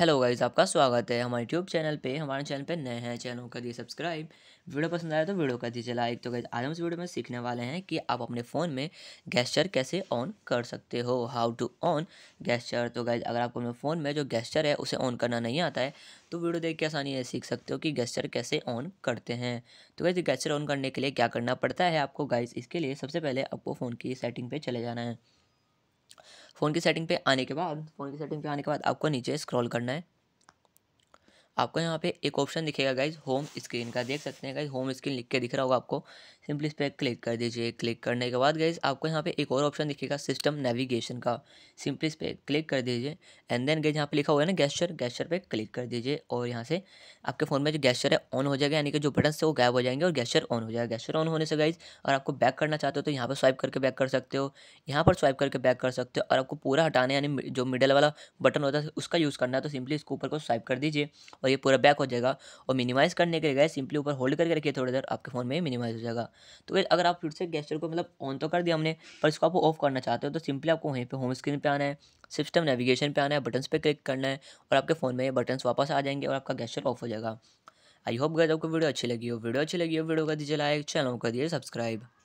hello guys आपका स्वागत है हमारे यूट्यूब चैनल पे हमारे चैनल पे नए हैं चैनल कर दिए सब्सक्राइब वीडियो पसंद आया तो वीडियो कर दीजिए लाइक तो गाइज आज हम इस वीडियो में सीखने वाले हैं कि आप अपने फ़ोन में गैस्चर कैसे ऑन कर सकते हो हाउ टू ऑन गैस्चर तो गाइज अगर आपको अपने फ़ोन में जो गैस्चर है उसे ऑन करना नहीं आता है तो वीडियो देख के आसानी है सीख सकते हो कि गैस्चर कैसे ऑन करते हैं तो गाइज गैस्चर ऑन करने के लिए क्या करना पड़ता है आपको गाइज इसके लिए सबसे पहले आपको फ़ोन की सेटिंग पर चले जाना है फ़ोन की सेटिंग पे आने के बाद फ़ोन की सेटिंग पे आने के बाद आपको नीचे स्क्रॉल करना है आपको यहाँ पे एक ऑप्शन दिखेगा गाइज होम स्क्रीन का देख सकते हैं गाइज होम स्क्रीन लिख के दिख रहा होगा आपको सिंपली इस पर क्लिक कर दीजिए क्लिक करने के बाद गाइज आपको यहाँ पे एक और ऑप्शन दिखेगा सिस्टम नेविगेशन का सिंपली इस पर क्लिक कर दीजिए एंड देन गाइज यहाँ पे लिखा हुआ है ना गैस्चर गैस्चर पर क्लिक कर दीजिए और यहाँ से आपके फ़ोन में जो गैस्चर है ऑन हो जाएगा यानी कि जो बटन से वो गायब हो जाएंगे और गैस्चर ऑन हो जाएगा गैस्चर ऑन होने से गाइज और आपको बैक करना चाहते हो तो यहाँ पर स्वाइप करके बैक कर सकते हो यहाँ पर स्वाइप करके बैक कर सकते हो और आपको पूरा हटाने यानी जो मिडल वाला बटन होता है उसका यूज़ करना है तो सिंपली इसके ऊपर को स्वाइप कर दीजिए और और ये पूरा बैक हो जाएगा और मिनिमाइज़ करने के लिए गए सिंपली ऊपर होल्ड करके रखिए थोड़ी देर आपके फ़ोन में मिनिमाइज़ हो जाएगा तो गैस अगर आप फिर से गैस्टर को मतलब ऑन तो कर दिया हमने पर इसको आप ऑफ करना चाहते हो तो सिंपली आपको वहीं पर होम स्क्रीन पर आना है सिस्टम नेविगेशन पर आना है बटन्स पर क्लिक करना है और आपके फ़ोन में ये बटन्स वापस आ जाएंगे और आपका गैस्टर ऑफ हो जाएगा आई होप गए आपको वीडियो अच्छी लगी हो वीडियो अच्छी लगी हो वीडियो कर दीजिए लाइक चैनल कर दिए सब्सक्राइब